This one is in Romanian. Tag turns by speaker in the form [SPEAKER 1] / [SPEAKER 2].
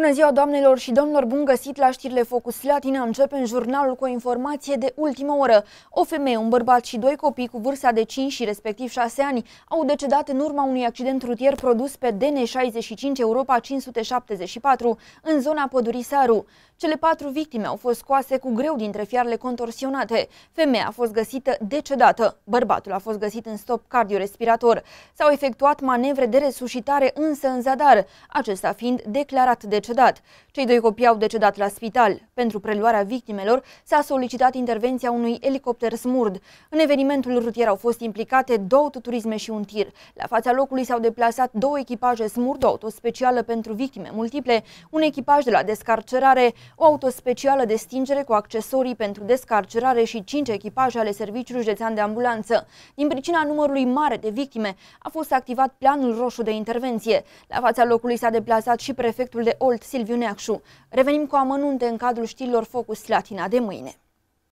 [SPEAKER 1] Bună ziua, doamnelor și domnilor! Bun găsit la știrile Focus Latina. Începem jurnalul cu o informație de ultimă oră. O femeie, un bărbat și doi copii cu vârsta de 5 și respectiv 6 ani au decedat în urma unui accident rutier produs pe DN65 Europa 574 în zona pădurii Saru. Cele patru victime au fost scoase cu greu dintre fiarele contorsionate. Femeia a fost găsită decedată. Bărbatul a fost găsit în stop cardiorespirator. S-au efectuat manevre de resuscitare însă în zadar, acesta fiind declarat decedat decedat. Cei doi copii au decedat la spital. Pentru preluarea victimelor s-a solicitat intervenția unui elicopter smurd. În evenimentul rutier au fost implicate două tuturisme și un tir. La fața locului s-au deplasat două echipaje smurd, o autospecială pentru victime multiple, un echipaj de la descarcerare, o autospecială de stingere cu accesorii pentru descarcerare și cinci echipaje ale Serviciului Județean de Ambulanță. Din pricina numărului mare de victime a fost activat planul roșu de intervenție. La fața locului s-a deplasat și prefectul de Olt mult, Silviu Neacșu. Revenim cu amănunte în cadrul știrilor Focus Latina de mâine.